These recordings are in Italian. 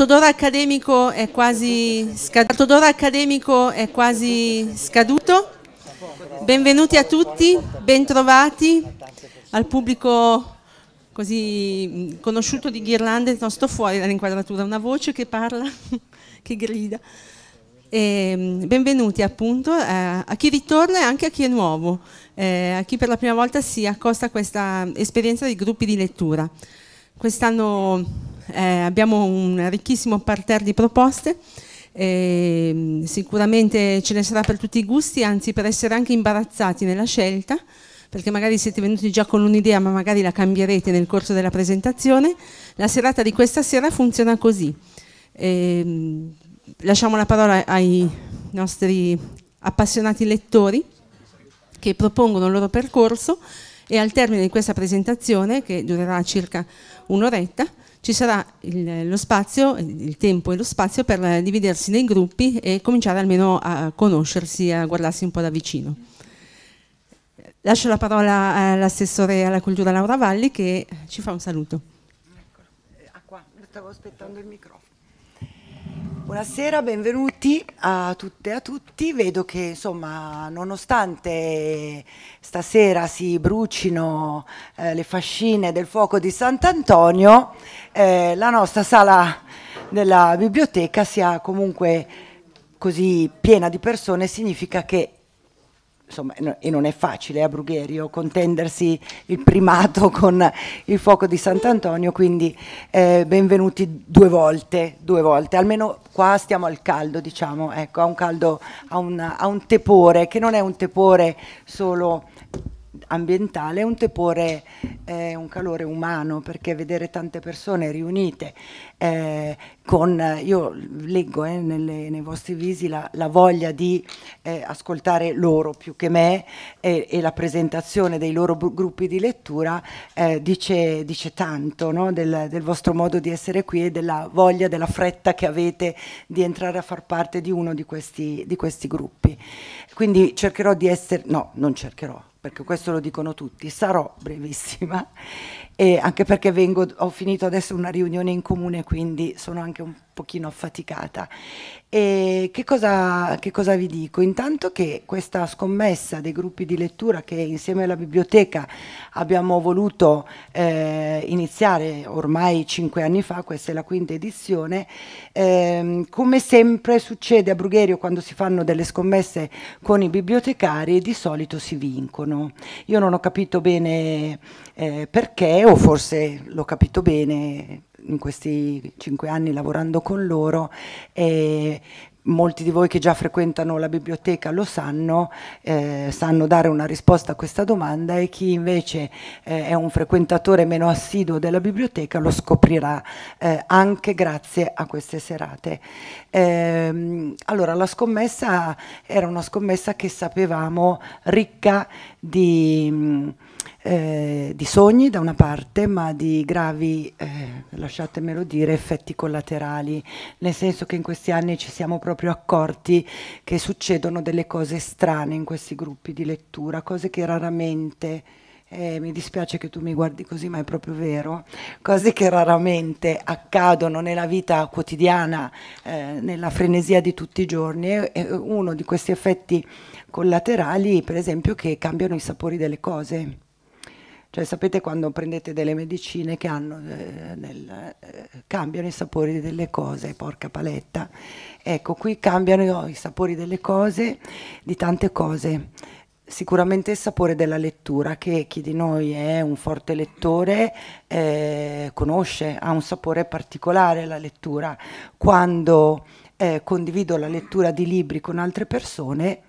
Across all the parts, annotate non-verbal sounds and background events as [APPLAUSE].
quarto d'ora accademico è quasi scaduto. Benvenuti a tutti, bentrovati al pubblico così conosciuto di ghirlande, non sto fuori dall'inquadratura, una voce che parla, [LAUGHS] che grida. E ehm, benvenuti appunto a, eh, a chi ritorna e anche a chi è nuovo, eh, a chi per la prima volta si accosta a questa esperienza di gruppi di lettura. Quest'anno eh, abbiamo un ricchissimo parterre di proposte, eh, sicuramente ce ne sarà per tutti i gusti, anzi per essere anche imbarazzati nella scelta, perché magari siete venuti già con un'idea ma magari la cambierete nel corso della presentazione, la serata di questa sera funziona così. Eh, lasciamo la parola ai nostri appassionati lettori che propongono il loro percorso e al termine di questa presentazione, che durerà circa un'oretta, ci sarà il, lo spazio, il tempo e lo spazio per eh, dividersi nei gruppi e cominciare almeno a conoscersi, a guardarsi un po' da vicino. Lascio la parola all'assessore alla cultura Laura Valli che ci fa un saluto. Eccolo, eh, ah, qua, stavo aspettando il microfono. Buonasera, benvenuti a tutte e a tutti. Vedo che insomma, nonostante stasera si brucino eh, le fascine del fuoco di Sant'Antonio, eh, la nostra sala della biblioteca sia comunque così piena di persone significa che insomma, e non è facile a eh, Brugherio contendersi il primato [LAUGHS] con il fuoco di Sant'Antonio, quindi eh, benvenuti due volte, due volte, almeno qua stiamo al caldo, diciamo, ecco, a un caldo, a un, a un tepore, che non è un tepore solo ambientale, è un tepore, eh, un calore umano, perché vedere tante persone riunite eh, con, io leggo eh, nelle, nei vostri visi la, la voglia di eh, ascoltare loro più che me e la presentazione dei loro gruppi di lettura eh, dice, dice, tanto no? del, del vostro modo di essere qui e della voglia, della fretta che avete di entrare a far parte di uno di questi, di questi gruppi. Quindi cercherò di essere, no, non cercherò, perché questo lo dicono tutti, sarò brevissima, [LAUGHS] e anche perché vengo, ho finito adesso una riunione in comune, quindi sono anche un pochino affaticata. E che cosa, che cosa vi dico? Intanto che questa scommessa dei gruppi di lettura che insieme alla biblioteca abbiamo voluto eh, iniziare ormai cinque anni fa, questa è la quinta edizione, ehm, come sempre succede a Brugherio quando si fanno delle scommesse con i bibliotecari di solito si vincono. Io non ho capito bene eh, perché o forse l'ho capito bene in questi cinque anni lavorando con loro e molti di voi che già frequentano la biblioteca lo sanno, eh, sanno dare una risposta a questa domanda e chi invece eh, è un frequentatore meno assiduo della biblioteca lo scoprirà eh, anche grazie a queste serate. Ehm, allora, la scommessa era una scommessa che sapevamo ricca di... Mh, eh, di sogni da una parte, ma di gravi, eh, lasciatemelo dire, effetti collaterali, nel senso che in questi anni ci siamo proprio accorti che succedono delle cose strane in questi gruppi di lettura, cose che raramente... Eh, mi dispiace che tu mi guardi così, ma è proprio vero, cose che raramente accadono nella vita quotidiana, eh, nella frenesia di tutti i giorni. E uno di questi effetti collaterali, per esempio, che cambiano i sapori delle cose cioè sapete quando prendete delle medicine che hanno, eh, nel, eh, cambiano i sapori delle cose, porca paletta. Ecco, qui cambiano i sapori delle cose, di tante cose. Sicuramente il sapore della lettura, che chi di noi è un forte lettore eh, conosce, ha un sapore particolare la lettura. Quando eh, condivido la lettura di libri con altre persone,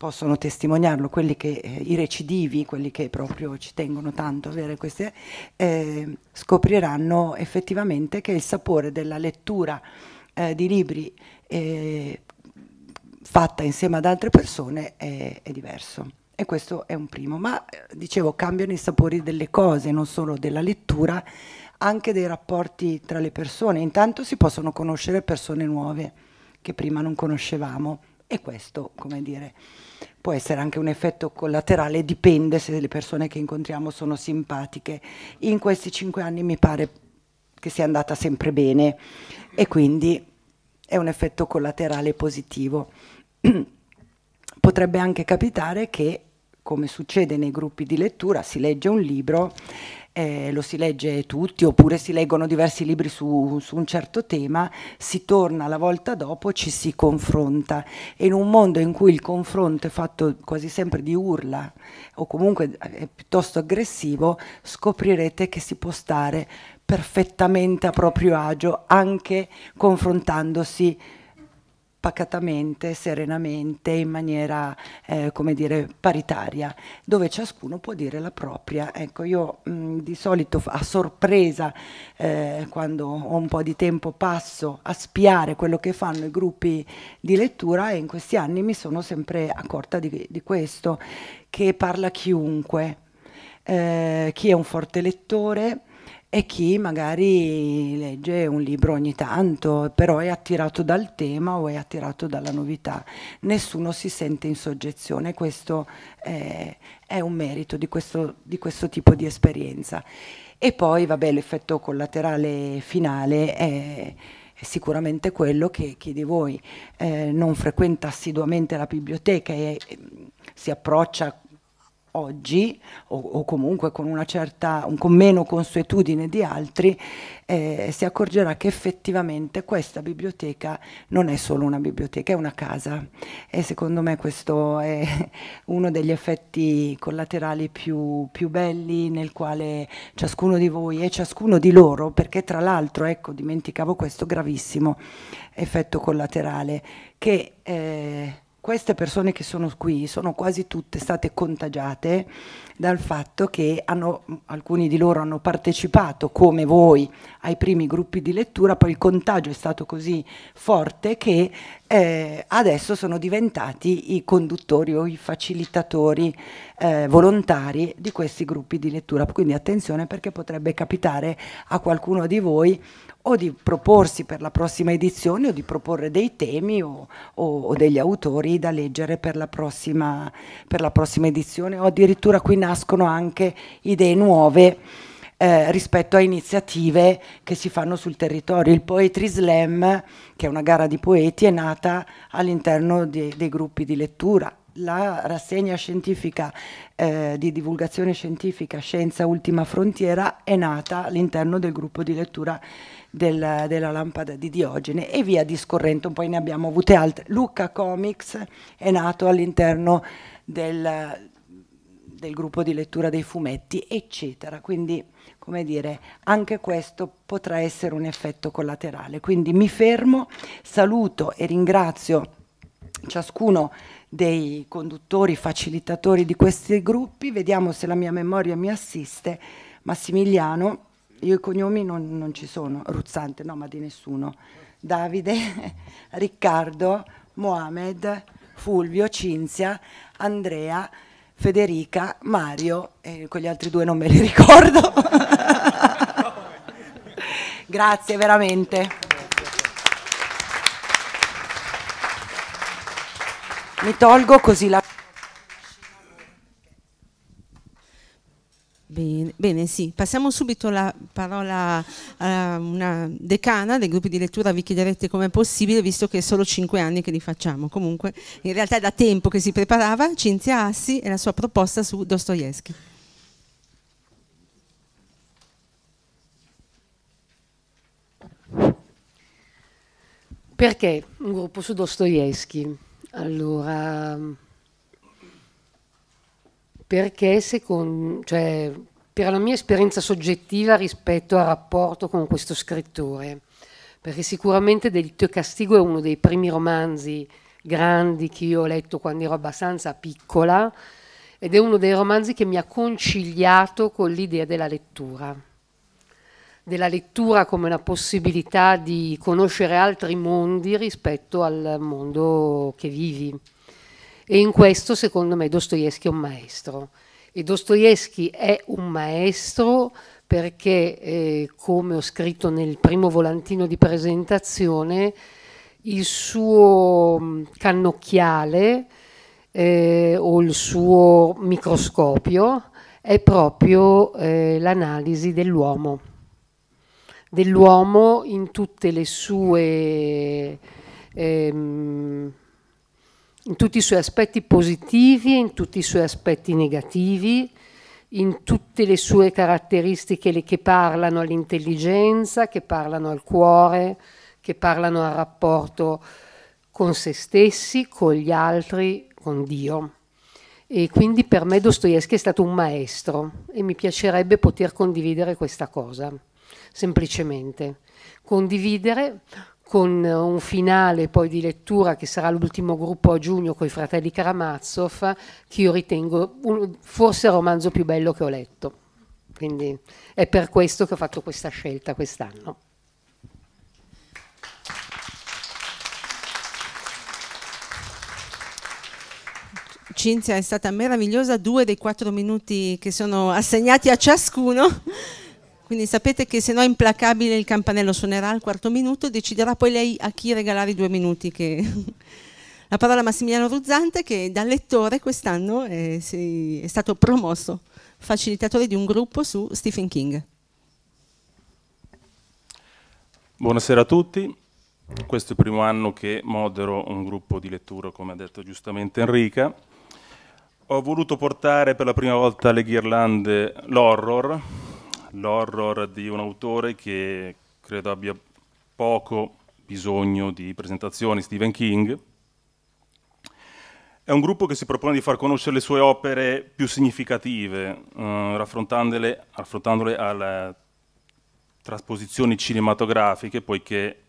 possono testimoniarlo quelli che eh, i recidivi, quelli che proprio ci tengono tanto a avere queste, eh, scopriranno effettivamente che il sapore della lettura eh, di libri eh, fatta insieme ad altre persone è, è, diverso. E questo è un primo. Ma eh, dicevo, cambiano i sapori delle cose, non solo della lettura, anche dei rapporti tra le persone. Intanto si possono conoscere persone nuove che prima non conoscevamo. E questo, come dire, può essere anche un effetto collaterale, dipende se le persone che incontriamo sono simpatiche. In questi cinque anni mi pare che sia andata sempre bene e quindi è un effetto collaterale positivo. [CLEARS THROAT] Potrebbe anche capitare che, come succede nei gruppi di lettura, si legge un libro eh, lo si legge tutti oppure si leggono diversi libri su, su, un certo tema, si torna la volta dopo, ci si confronta e in un mondo in cui il confronto è fatto quasi sempre di urla o comunque eh, è piuttosto aggressivo, scoprirete che si può stare perfettamente a proprio agio anche confrontandosi pacatamente, serenamente, in maniera eh, come dire paritaria, dove ciascuno può dire la propria. Ecco, io mh, mm, di solito a sorpresa, eh, quando ho un po' di tempo, passo a spiare quello che fanno i gruppi di lettura e in questi anni mi sono sempre accorta di, di questo, che parla chiunque, eh, chi è un forte lettore e chi magari legge un libro ogni tanto, però è attirato dal tema o è attirato dalla novità. Nessuno si sente in soggezione, questo è, è un merito di questo, di questo, tipo di esperienza. E poi, vabbè, l'effetto collaterale finale è sicuramente quello che chi di voi eh, non frequenta assiduamente la biblioteca e, e mm, si approccia oggi o, o comunque con, certa, un, con, meno consuetudine di altri, eh, si accorgerà che effettivamente questa biblioteca non è solo una biblioteca, è una casa e secondo me questo è [LAUGHS] uno degli effetti collaterali più, più belli nel quale ciascuno di voi e ciascuno di loro, perché tra l'altro, ecco, dimenticavo questo gravissimo effetto collaterale, che... Eh, queste persone che sono qui sono quasi tutte state contagiate dal fatto che hanno, alcuni di loro hanno partecipato come voi ai primi gruppi di lettura, poi il contagio è stato così forte che eh, adesso sono diventati i conduttori o i facilitatori eh, volontari di questi gruppi di lettura. Quindi attenzione perché potrebbe capitare a qualcuno di voi o di proporsi per la prossima edizione o di proporre dei temi o, o, o degli autori da leggere per la, prossima, per la prossima edizione o addirittura qui nascono anche idee nuove eh, rispetto a iniziative che si fanno sul territorio. Il Poetry Slam, che è una gara di poeti, è nata all'interno dei, dei gruppi di lettura la rassegna scientifica eh, di divulgazione scientifica Scienza Ultima Frontiera è nata all'interno del gruppo di lettura del, della Lampada di Diogene e via discorrendo, poi ne abbiamo avute altre. Lucca Comics è nato all'interno del, del gruppo di lettura dei fumetti, eccetera. Quindi come dire, anche questo potrà essere un effetto collaterale. Quindi mi fermo, saluto e ringrazio ciascuno dei conduttori, facilitatori di questi gruppi, vediamo se la mia memoria mi assiste. Massimiliano, io i cognomi non, non ci sono, Ruzzante, no, ma di nessuno. Davide, [LAUGHS] Riccardo, Mohamed, Fulvio, Cinzia, Andrea, Federica, Mario, e con gli altri due non me li ricordo. [LAUGHS] Grazie veramente. Mi tolgo così la... Bene, bene, sì. Passiamo subito la parola a una decana dei gruppi di lettura vi chiederete com'è possibile, visto che è solo cinque anni che li facciamo. Comunque, in realtà è da tempo che si preparava Cinzia Assi e la sua proposta su Dostoevsky. Perché un gruppo su Dostoevsky? Allora, perché secondo, cioè, per la mia esperienza soggettiva rispetto al rapporto con questo scrittore, perché sicuramente Del Tio Castigo è uno dei primi romanzi grandi che io ho letto quando ero abbastanza piccola ed è uno dei romanzi che mi ha conciliato con l'idea della lettura della lettura come una possibilità di conoscere altri mondi rispetto al mondo che vivi. E in questo, secondo me, Dostoevsky è un maestro. E Dostoevsky è un maestro perché, eh, come ho scritto nel primo volantino di presentazione, il suo mm, cannocchiale eh, o il suo microscopio è proprio eh, l'analisi dell'uomo dell'uomo in tutte le sue... Ehm, in tutti i suoi aspetti positivi, in tutti i suoi aspetti negativi, in tutte le sue caratteristiche che parlano all'intelligenza, che parlano al cuore, che parlano al rapporto con se stessi, con gli altri, con Dio. E quindi per me Dostoevsky è stato un maestro e mi piacerebbe poter condividere questa cosa semplicemente. Condividere con eh, un finale poi di lettura che sarà l'ultimo gruppo a giugno con i fratelli Karamazov, che io ritengo un, forse il romanzo più bello che ho letto. Quindi è per questo che ho fatto questa scelta quest'anno. Cinzia è stata meravigliosa, due dei quattro minuti che sono assegnati a ciascuno quindi sapete che se no è implacabile il campanello suonerà al quarto minuto e deciderà poi lei a chi regalare i due minuti. Che... [LAUGHS] La parola a Massimiliano Ruzzante che da lettore quest'anno è, è stato promosso facilitatore di un gruppo su Stephen King. Buonasera a tutti. Questo è il primo anno che modero un gruppo di lettura, come ha detto giustamente Enrica. Ho voluto portare per la prima volta alle ghirlande l'horror, l'horror di un autore che credo abbia poco bisogno di presentazioni, Stephen King. È un gruppo che si propone di far conoscere le sue opere più significative, eh, raffrontandole, raffrontandole alle trasposizioni cinematografiche, poiché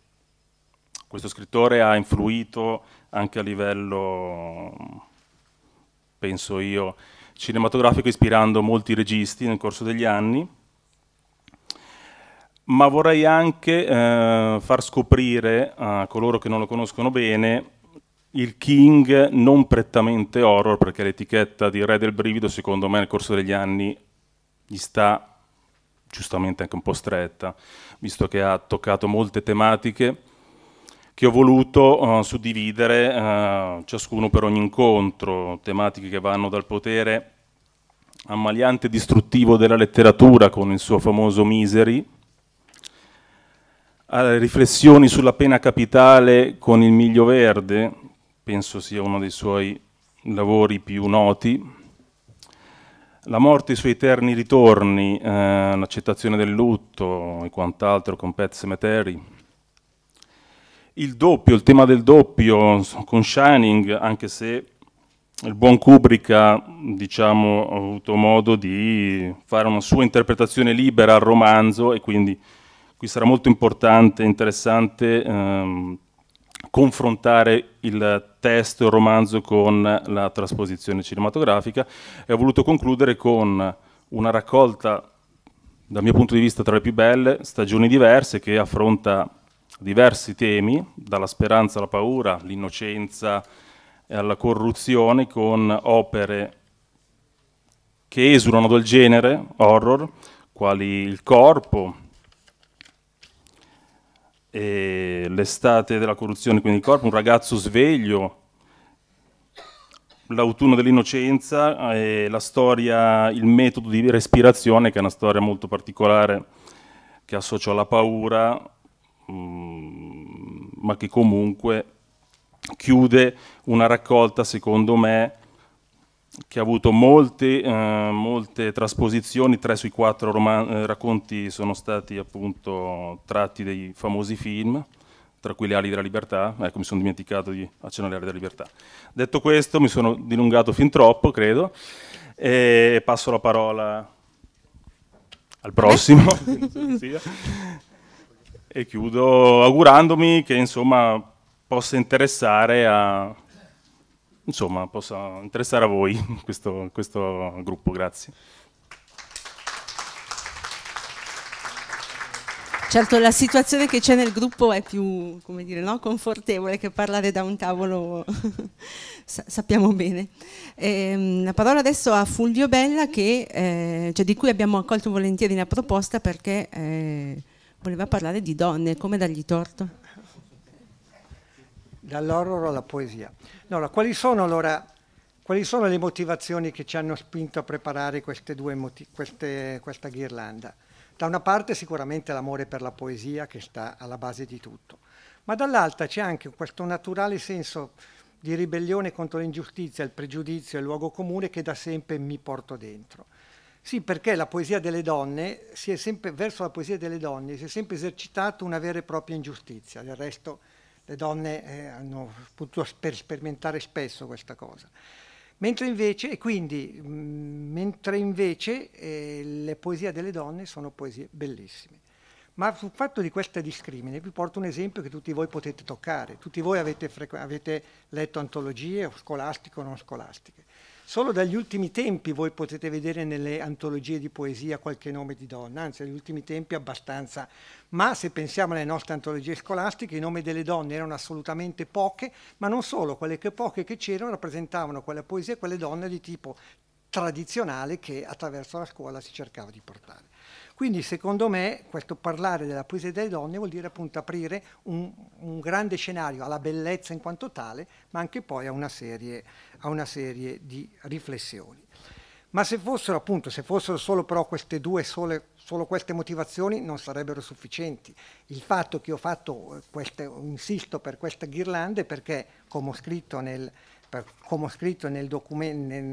questo scrittore ha influito anche a livello, penso io, cinematografico, ispirando molti registi nel corso degli anni ma vorrei anche eh, far scoprire a coloro che non lo conoscono bene il King non prettamente horror, perché l'etichetta di Re del Brivido, secondo me, nel corso degli anni gli sta giustamente anche un po' stretta, visto che ha toccato molte tematiche che ho voluto uh, suddividere uh, ciascuno per ogni incontro, tematiche che vanno dal potere ammaliante e distruttivo della letteratura con il suo famoso Misery, alle riflessioni sulla pena capitale con il Miglio Verde, penso sia uno dei suoi lavori più noti. La morte e i suoi eterni ritorni, eh, l'accettazione del lutto e quant'altro con Pet Cemetery. Il doppio, il tema del doppio con Shining, anche se il buon Kubrick ha, diciamo, avuto modo di fare una sua interpretazione libera al romanzo e quindi Qui sarà molto importante, e interessante ehm, confrontare il testo, e il romanzo con la trasposizione cinematografica e ho voluto concludere con una raccolta, dal mio punto di vista, tra le più belle, stagioni diverse che affronta diversi temi, dalla speranza alla paura, l'innocenza alla corruzione, con opere che esulano dal genere horror, quali Il corpo, e l'estate della corruzione, quindi il corpo, un ragazzo sveglio, l'autunno dell'innocenza e la storia, il metodo di respirazione, che è una storia molto particolare che associo alla paura, mm, ma che comunque chiude una raccolta, secondo me, che ha avuto molte, eh, molte trasposizioni, tre sui quattro roman- eh, racconti sono stati appunto tratti dei famosi film, tra cui Le ali della libertà, ecco mi sono dimenticato di accennare Le ali della libertà. Detto questo mi sono dilungato fin troppo, credo, e passo la parola al prossimo. [LAUGHS] e chiudo augurandomi che insomma possa interessare a insomma possa interessare a voi [LAUGHS] questo, questo gruppo. Grazie. Certo, la situazione che c'è nel gruppo è più dire, no, confortevole che parlare da un tavolo, [LAUGHS] sappiamo bene. Ehm, la parola adesso a Fulvio Bella, che, eh, cioè di cui abbiamo accolto volentieri la proposta perché eh, voleva parlare di donne, come dargli torto? dall'horror alla poesia. Allora, quali sono, allora, quali sono le motivazioni che ci hanno spinto a preparare queste due queste, questa ghirlanda? Da una parte sicuramente l'amore per la poesia che sta alla base di tutto, ma dall'altra c'è anche questo naturale senso di ribellione contro l'ingiustizia, il pregiudizio e il luogo comune che da sempre mi porto dentro. Sì, perché la poesia delle donne, sempre, verso la poesia delle donne si è sempre esercitata una vera e propria ingiustizia, del resto le donne eh, hanno potuto sperimentare spesso questa cosa. Mentre invece, quindi, mh, mm, mentre invece eh, le poesie delle donne sono poesie bellissime. Ma sul fatto di questa discrimine vi porto un esempio che tutti voi potete toccare. Tutti voi avete, avete letto antologie, scolastiche o non scolastiche. Solo dagli ultimi tempi voi potete vedere nelle antologie di poesia qualche nome di donna, anzi negli ultimi tempi abbastanza, ma se pensiamo alle nostre antologie scolastiche i nomi delle donne erano assolutamente poche, ma non solo, quelle che poche che c'erano rappresentavano quella poesia e quelle donne di tipo tradizionale che attraverso la scuola si cercava di portare. Quindi secondo me questo parlare della poesia delle donne vuol dire appunto aprire un, un grande scenario alla bellezza in quanto tale, ma anche poi a una serie, a una serie di riflessioni. Ma se fossero appunto, se fossero solo però queste due sole, solo queste motivazioni non sarebbero sufficienti. Il fatto che ho fatto eh, queste, insisto per queste ghirlande perché, come ho scritto nel, per, come ho scritto nel, nel,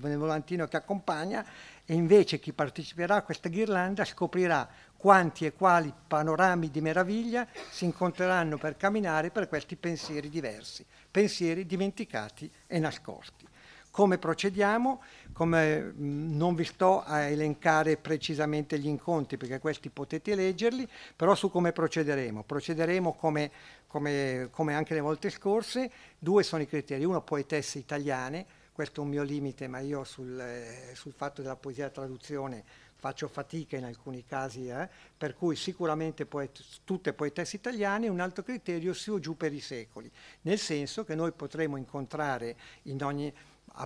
nel volantino che accompagna, e invece chi parteciperà a questa ghirlanda scoprirà quanti e quali panorami di meraviglia si incontreranno per camminare per questi pensieri diversi, pensieri dimenticati e nascosti. Come procediamo? Come, non vi sto a elencare precisamente gli incontri perché questi potete leggerli, però su come procederemo. Procederemo come, come, come anche le volte scorse, due sono i criteri, uno poetesse italiane, questo è un mio limite, ma io sul, eh, sul fatto della poesia e traduzione faccio fatica in alcuni casi, eh? per cui sicuramente poet- tutte poetesse italiane, un altro criterio su giù per i secoli, nel senso che noi potremo incontrare in ogni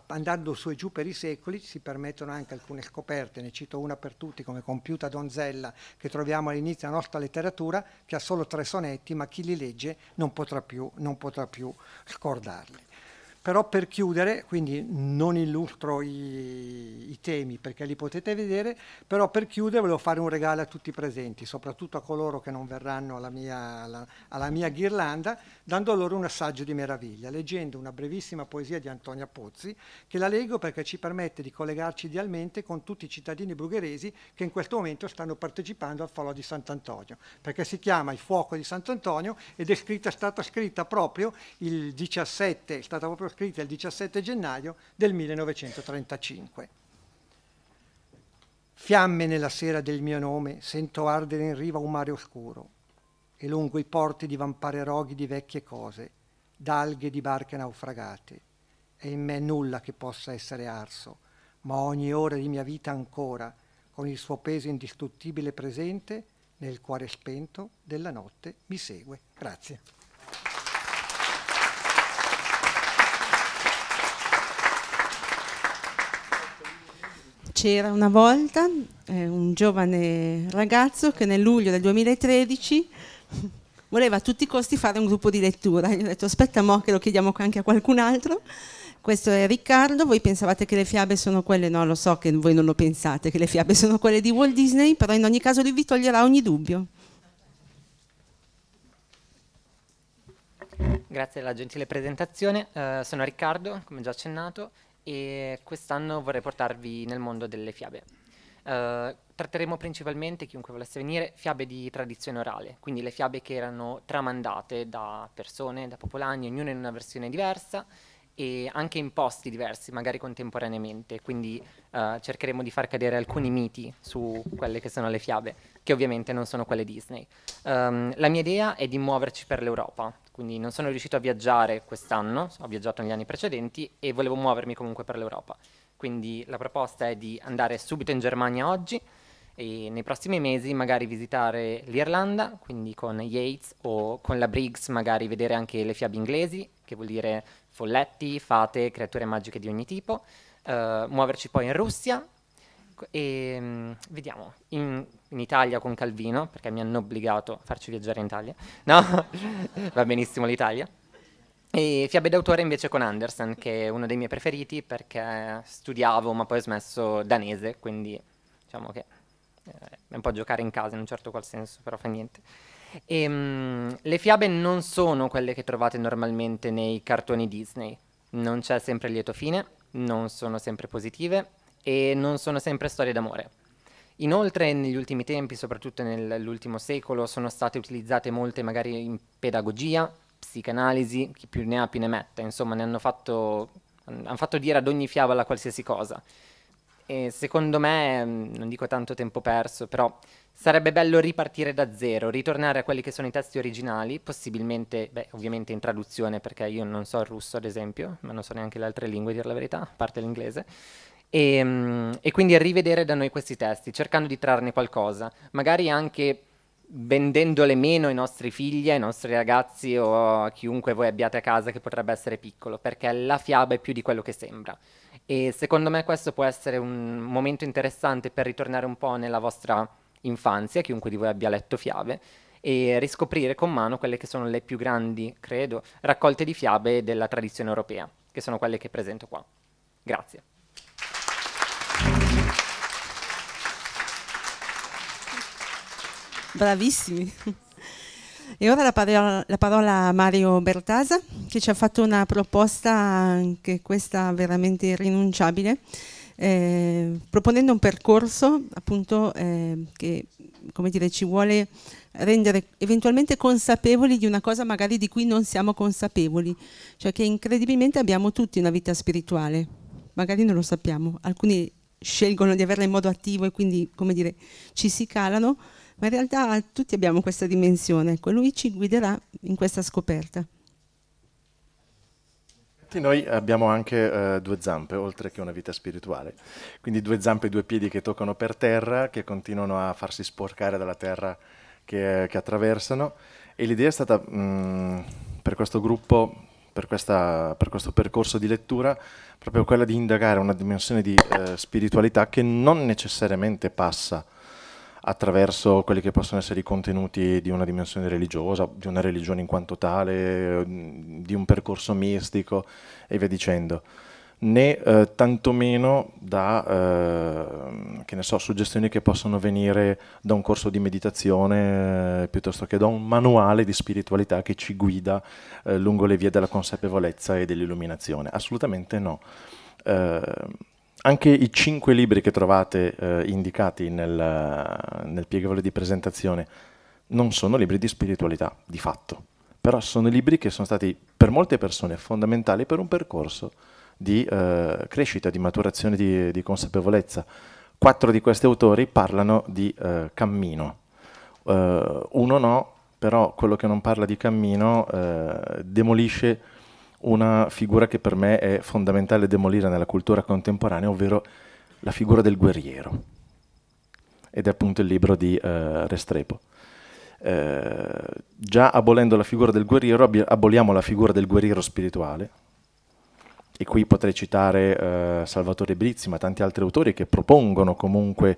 andando su e giù per i secoli si permettono anche alcune scoperte, ne cito una per tutti come Compiuta Donzella che troviamo all'inizio della nostra letteratura che ha solo tre sonetti ma chi li legge non potrà più, non potrà più scordarli. Però per chiudere, quindi non illustro i, i, temi perché li potete vedere, però per chiudere volevo fare un regalo a tutti i presenti, soprattutto a coloro che non verranno alla mia, alla, alla mia ghirlanda, dando loro un assaggio di meraviglia, leggendo una brevissima poesia di Antonia Pozzi, che la leggo perché ci permette di collegarci idealmente con tutti i cittadini brugheresi che in questo momento stanno partecipando al falò di Sant'Antonio, perché si chiama Il fuoco di Sant'Antonio ed è, scritta, è stata scritta proprio il 17, è stata proprio scritta il 17 gennaio del 1935. Fiamme nella sera del mio nome sento ardere in riva un mare oscuro e lungo i porti divampare roghi di vecchie cose, d'alghe di barche naufragate. E in me nulla che possa essere arso, ma ogni ora di mia vita ancora, con il suo peso indistruttibile presente, nel cuore spento della notte mi segue. Grazie. C'era una volta eh, un giovane ragazzo che nel luglio del 2013 [LAUGHS] voleva a tutti i costi fare un gruppo di lettura. Gli ho detto aspetta mo che lo chiediamo anche a qualcun altro. Questo è Riccardo, voi pensavate che le fiabe sono quelle, no lo so che voi non lo pensate, che le fiabe sono quelle di Walt Disney, però in ogni caso lui vi toglierà ogni dubbio. Grazie della gentile presentazione, uh, sono Riccardo, come già accennato, e quest'anno vorrei portarvi nel mondo delle fiabe. Uh, tratteremo principalmente, chiunque volesse venire, fiabe di tradizione orale, quindi le fiabe che erano tramandate da persone, da popolani, ognuno in una versione diversa e anche in posti diversi, magari contemporaneamente, quindi uh, cercheremo di far cadere alcuni miti su quelle che sono le fiabe che ovviamente non sono quelle Disney. Um, la mia idea è di muoverci per l'Europa, quindi non sono riuscito a viaggiare quest'anno, ho viaggiato negli anni precedenti e volevo muovermi comunque per l'Europa. Quindi la proposta è di andare subito in Germania oggi e nei prossimi mesi magari visitare l'Irlanda, quindi con Yates o con la Briggs magari vedere anche le fiabe inglesi, che vuol dire folletti, fate, creature magiche di ogni tipo, uh, muoverci poi in Russia e mm, vediamo, in, in, Italia con Calvino, perché mi hanno obbligato a farci viaggiare in Italia, [LAUGHS] no? Va benissimo l'Italia. E fiabe d'autore invece con Andersen, che è uno dei miei preferiti perché studiavo ma poi ho smesso danese, quindi diciamo che eh, è un po' giocare in casa in un certo qual senso, però fa niente. E, ehm, mh, le fiabe non sono quelle che trovate normalmente nei cartoni Disney, non c'è sempre lieto fine, non sono sempre positive, e non sono sempre storie d'amore. Inoltre negli ultimi tempi, soprattutto nell'ultimo secolo, sono state utilizzate molte magari in pedagogia, psicanalisi, chi più ne ha più ne metta, insomma ne hanno fatto, hanno fatto dire ad ogni fiaba qualsiasi cosa. E secondo me, non dico tanto tempo perso, però sarebbe bello ripartire da zero, ritornare a quelli che sono i testi originali, possibilmente, beh, ovviamente in traduzione, perché io non so il russo, ad esempio, ma non so neanche le altre lingue, a dire la verità, a parte l'inglese. E, ehm, e quindi rivedere da noi questi testi, cercando di trarne qualcosa, magari anche vendendole meno ai nostri figli, ai nostri ragazzi o a chiunque voi abbiate a casa che potrebbe essere piccolo, perché la fiaba è più di quello che sembra. E secondo me questo può essere un momento interessante per ritornare un po' nella vostra infanzia, chiunque di voi abbia letto fiabe, e riscoprire con mano quelle che sono le più grandi, credo, raccolte di fiabe della tradizione europea, che sono quelle che presento qua. Grazie. Bravissimi. E ora la parola, la parola, a Mario Bertasa che ci ha fatto una proposta, anche questa veramente irrinunciabile, eh, proponendo un percorso appunto eh, che come dire, ci vuole rendere eventualmente consapevoli di una cosa magari di cui non siamo consapevoli, cioè che incredibilmente abbiamo tutti una vita spirituale, magari non lo sappiamo, alcuni scelgono di averla in modo attivo e quindi come dire, ci si calano, ma in realtà tutti abbiamo questa dimensione, ecco, lui ci guiderà in questa scoperta. Noi abbiamo anche eh, due zampe, oltre che una vita spirituale, quindi due zampe e due piedi che toccano per terra, che continuano a farsi sporcare dalla terra che, che attraversano e l'idea è stata mh, mm, per questo gruppo, per, questa, per, questo percorso di lettura, proprio quella di indagare una dimensione di eh, spiritualità che non necessariamente passa attraverso quelli che possono essere i contenuti di una dimensione religiosa, di una religione in quanto tale, di un percorso mistico e via dicendo né eh, tantomeno da eh, che so, suggestioni che possono venire da un corso di meditazione eh, piuttosto che da un manuale di spiritualità che ci guida eh, lungo le vie della consapevolezza e dell'illuminazione. Assolutamente no. Eh, anche i cinque libri che trovate eh, indicati nel, nel pieghevole di presentazione non sono libri di spiritualità, di fatto, però sono libri che sono stati per molte persone fondamentali per un percorso di eh, crescita, di maturazione, di, di, consapevolezza. Quattro di questi autori parlano di eh, cammino, eh, uno no, però quello che non parla di cammino eh, demolisce una figura che per me è fondamentale demolire nella cultura contemporanea, ovvero la figura del guerriero. Ed è appunto il libro di eh, Restrepo. Eh, già abolendo la figura del guerriero, aboliamo la figura del guerriero spirituale. E qui potrei citare eh, Salvatore Brizzi, ma tanti altri autori che propongono comunque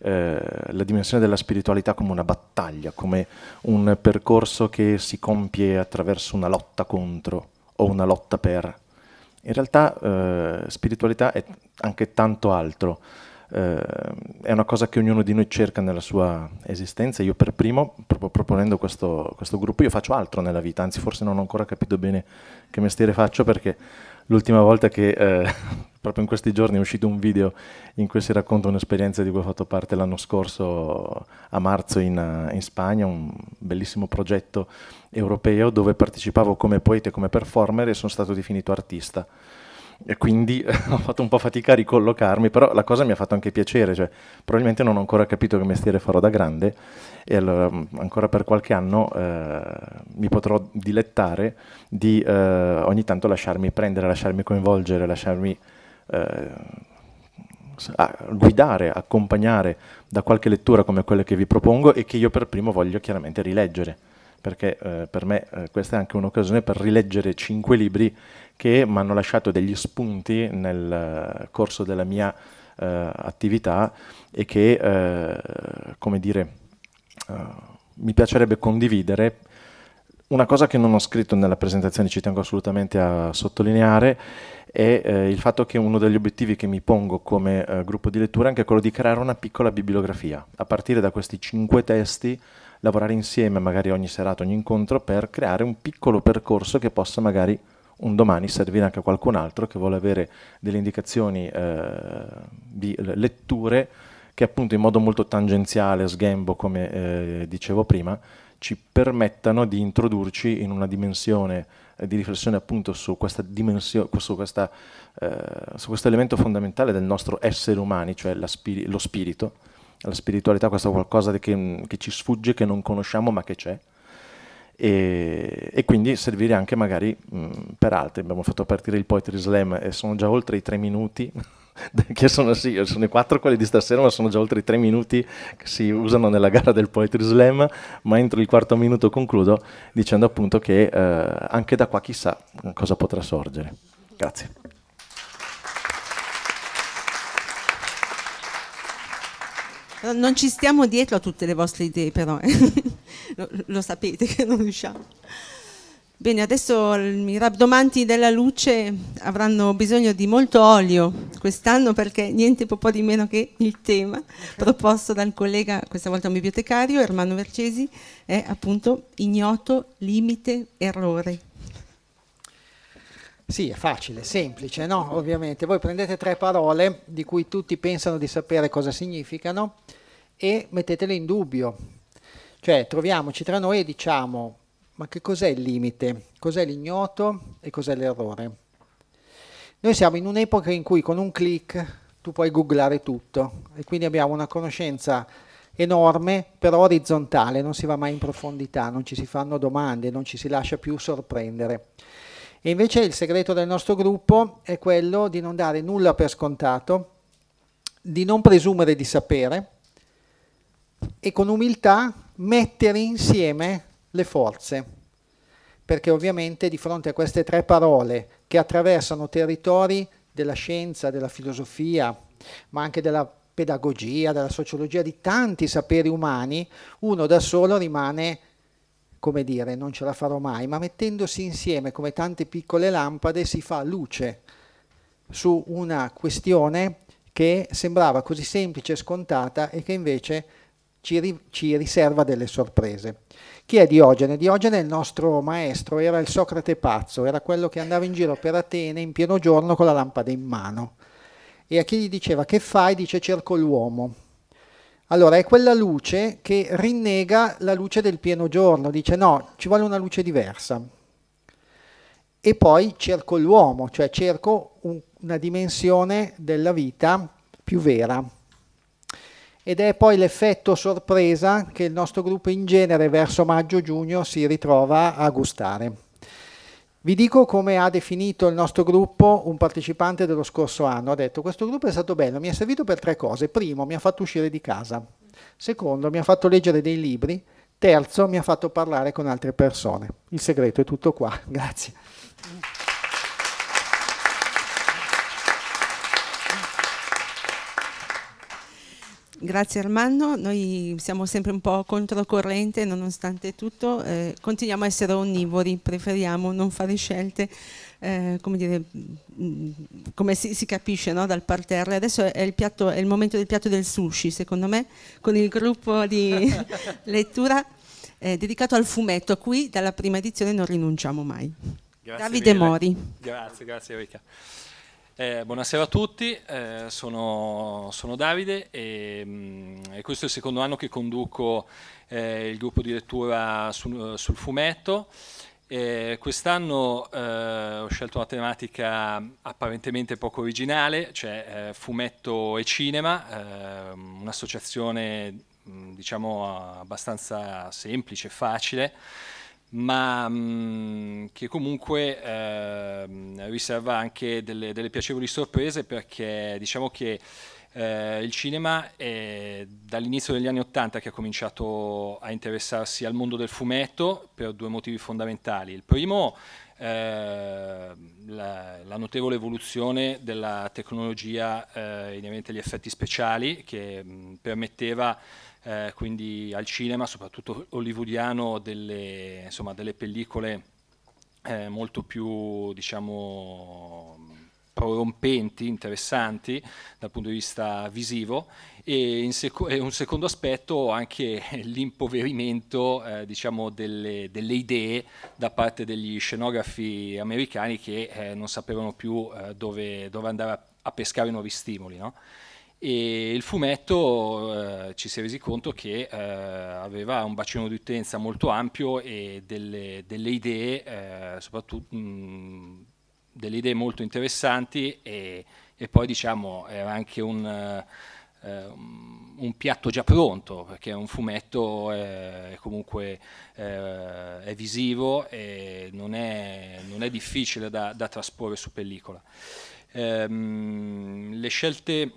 eh, la dimensione della spiritualità come una battaglia, come un percorso che si compie attraverso una lotta contro o una lotta per. In realtà eh, spiritualità è anche tanto altro, eh, è una cosa che ognuno di noi cerca nella sua esistenza. Io per primo, proprio proponendo questo, questo gruppo, io faccio altro nella vita, anzi forse non ho ancora capito bene che mestiere faccio perché l'ultima volta che eh, proprio in questi giorni è uscito un video in cui si racconta un'esperienza di cui ho fatto parte l'anno scorso a marzo in, eh, in Spagna, un bellissimo progetto europeo dove partecipavo come poeta e come performer e sono stato definito artista. E quindi [LAUGHS] ho fatto un po' fatica a ricollocarmi, però la cosa mi ha fatto anche piacere, cioè, probabilmente non ho ancora capito che mestiere farò da grande e allora mm, ancora per qualche anno eh, mi potrò dilettare di eh, ogni tanto lasciarmi prendere, lasciarmi coinvolgere, lasciarmi eh, a guidare, accompagnare da qualche lettura come quella che vi propongo e che io per primo voglio chiaramente rileggere, perché eh, per me eh, questa è anche un'occasione per rileggere cinque libri che mi hanno lasciato degli spunti nel eh, corso della mia eh, attività e che, eh, come dire, eh, mi piacerebbe condividere. Una cosa che non ho scritto nella presentazione, ci tengo assolutamente a sottolineare, e eh, il fatto che uno degli obiettivi che mi pongo come eh, gruppo di lettura è anche quello di creare una piccola bibliografia, a partire da questi cinque testi, lavorare insieme magari ogni serata, ogni incontro, per creare un piccolo percorso che possa magari un domani servire anche a qualcun altro che vuole avere delle indicazioni eh, di letture che appunto in modo molto tangenziale, sghembo, come eh, dicevo prima, ci permettano di introdurci in una dimensione eh, di riflessione appunto su questa dimensione, su, questa, eh, su questo elemento fondamentale del nostro essere umani, cioè spiri- lo spirito, la spiritualità, questo qualcosa che, che ci sfugge, che non conosciamo ma che c'è e, e quindi servire anche magari mh, per altri. Abbiamo fatto partire il Poetry Slam e sono già oltre i tre minuti. [LAUGHS] che sono, sì, sono i quattro quelli di stasera, ma sono già oltre i tre minuti che si usano nella gara del Poetry Slam. Ma entro il quarto minuto concludo dicendo appunto che eh, anche da qua chissà cosa potrà sorgere. Grazie. Non ci stiamo dietro a tutte le vostre idee, però eh. [LAUGHS] lo, lo, sapete che non riusciamo. Bene, adesso i rabdomanti della luce avranno bisogno di molto olio quest'anno perché niente po' di meno che il tema proposto dal collega, questa volta un bibliotecario, Ermano Vercesi, è appunto ignoto, limite, errore. Sì, è facile, semplice, no? Ovviamente. Voi prendete tre parole di cui tutti pensano di sapere cosa significano e mettetele in dubbio. Cioè, troviamoci tra noi e diciamo, ma che cos'è il limite? Cos'è l'ignoto e cos'è l'errore? Noi siamo in un'epoca in cui con un clic tu puoi googlare tutto e quindi abbiamo una conoscenza enorme, però orizzontale, non si va mai in profondità, non ci si fanno domande, non ci si lascia più sorprendere. E invece il segreto del nostro gruppo è quello di non dare nulla per scontato, di non presumere di sapere e con umiltà mettere insieme le forze. Perché ovviamente di fronte a queste tre parole che attraversano territori della scienza, della filosofia, ma anche della pedagogia, della sociologia, di tanti saperi umani, uno da solo rimane come dire, non ce la farò mai, ma mettendosi insieme come tante piccole lampade si fa luce su una questione che sembrava così semplice e scontata e che invece ci, ri ci riserva delle sorprese. Chi è Diogene? Diogene è il nostro maestro, era il Socrate pazzo, era quello che andava in giro per Atene in pieno giorno con la lampada in mano. E a chi gli diceva che fai? Dice cerco l'uomo allora, è quella luce che rinnega la luce del pieno giorno, dice no, ci vuole una luce diversa. E poi cerco l'uomo, cioè cerco un, una dimensione della vita più vera. Ed è poi l'effetto sorpresa che il nostro gruppo in genere verso maggio-giugno si ritrova a gustare. Vi dico come ha definito il nostro gruppo un partecipante dello scorso anno. Ha detto questo gruppo è stato bello, mi è servito per tre cose. Primo, mi ha fatto uscire di casa. Secondo, mi ha fatto leggere dei libri. Terzo, mi ha fatto parlare con altre persone. Il segreto è tutto qua. [LAUGHS] Grazie. Grazie Armando, noi siamo sempre un po' controcorrente nonostante tutto, eh, continuiamo a essere onnivori, preferiamo non fare scelte, eh, come, dire, mh, mm, come si, si capisce no, dal parterre. Adesso è il, piatto, è il, momento del piatto del sushi, secondo me, con il gruppo di [LAUGHS] lettura eh, dedicato al fumetto, qui dalla prima edizione non rinunciamo mai. Grazie Davide mille. Mori. Grazie, grazie Erika. Eh, buonasera a tutti, eh, sono, sono, Davide e, mh, mm, e, questo è il secondo anno che conduco eh, il gruppo di lettura sul, sul fumetto. Eh, quest'anno eh, ho scelto una tematica apparentemente poco originale, cioè eh, fumetto e cinema, un'associazione mm, diciamo abbastanza semplice, e facile ma che comunque ehm, riserva anche delle, delle, piacevoli sorprese perché diciamo che eh, il cinema è dall'inizio degli anni Ottanta che ha cominciato a interessarsi al mondo del fumetto per due motivi fondamentali. Il primo ehm, la, la, notevole evoluzione della tecnologia eh, inerente agli effetti speciali che mh, permetteva eh, quindi al cinema, soprattutto hollywoodiano, delle, insomma, delle pellicole eh, molto più, diciamo, prorompenti, interessanti dal punto di vista visivo e, seco- e un secondo aspetto anche [LAUGHS] l'impoverimento eh, diciamo delle, delle, idee da parte degli scenografi americani che eh, non sapevano più eh, dove, dove, andare a, a pescare nuovi stimoli. No? e il fumetto eh, ci si è resi conto che eh, aveva un bacino di utenza molto ampio e delle, delle idee, eh, soprattutto mh, mm, delle idee molto interessanti e, e poi diciamo era anche un, eh, mm, un, piatto già pronto perché un fumetto eh, è comunque eh, è visivo e non è, non è difficile da, da, trasporre su pellicola. Ehm, le scelte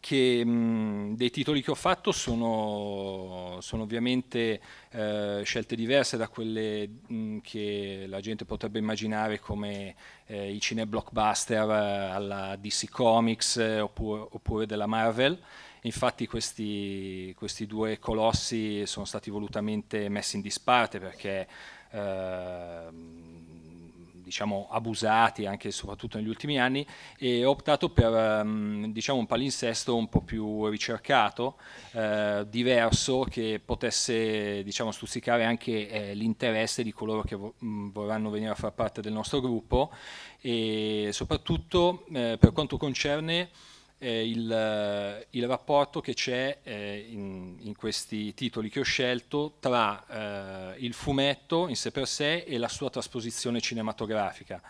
che mh, dei titoli che ho fatto sono, sono ovviamente eh, scelte diverse da quelle mh, che la gente potrebbe immaginare come eh, i cine blockbuster eh, alla DC Comics eh, oppure, oppure della Marvel. Infatti questi, questi, due colossi sono stati volutamente messi in disparte perché eh, diciamo, abusati anche e soprattutto negli ultimi anni e ho optato per ehm, diciamo, un palinsesto un po' più ricercato, eh, diverso, che potesse diciamo, stuzzicare anche eh, l'interesse di coloro che vo mm, vorranno venire a far parte del nostro gruppo e soprattutto eh, per quanto concerne eh, il, eh, il, rapporto che c'è eh, in, in, questi titoli che ho scelto tra eh, il fumetto in sé per sé e la sua trasposizione cinematografica,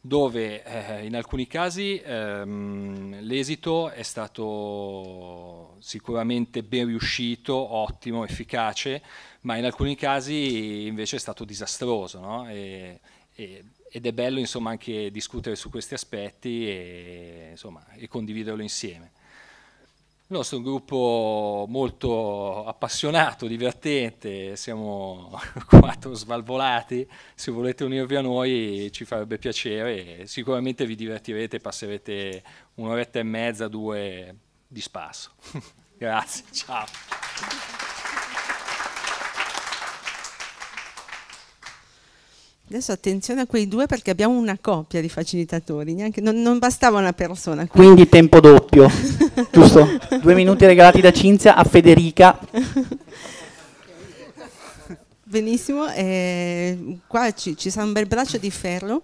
dove eh, in alcuni casi ehm, l'esito è stato sicuramente ben riuscito, ottimo, efficace, ma in alcuni casi invece è stato disastroso. No? E, e ed è bello insomma anche discutere su questi aspetti e, insomma, e condividerlo insieme. Il nostro è un gruppo molto appassionato, divertente, siamo [LAUGHS] quattro svalvolati, se volete unirvi a noi ci farebbe piacere, sicuramente vi divertirete, passerete un'oretta e mezza, due di spasso. [LAUGHS] Grazie, ciao. Adesso attenzione a quei due perché abbiamo una coppia di facilitatori, neanche, non, non bastava una persona. Quindi tempo doppio, [LAUGHS] giusto? Due minuti regalati da Cinzia a Federica. Benissimo, eh, qua ci, ci sarà un bel braccio di ferro.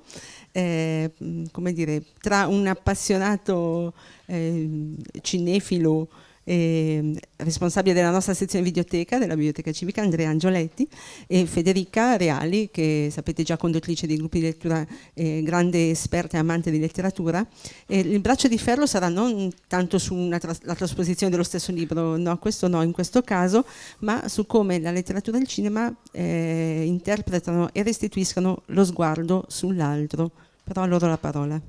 Eh, come dire, tra un appassionato eh, cinefilo eh, responsabile della nostra sezione videoteca della Biblioteca Civica, Andrea Angioletti, e Federica Reali, che sapete già conduttrice dei gruppi di lettura, eh, grande esperta e amante di letteratura. Eh, il braccio di ferro sarà non tanto sulla tras trasposizione dello stesso libro, no, questo no in questo caso, ma su come la letteratura e il cinema eh, interpretano e restituiscono lo sguardo sull'altro. Però a loro la parola.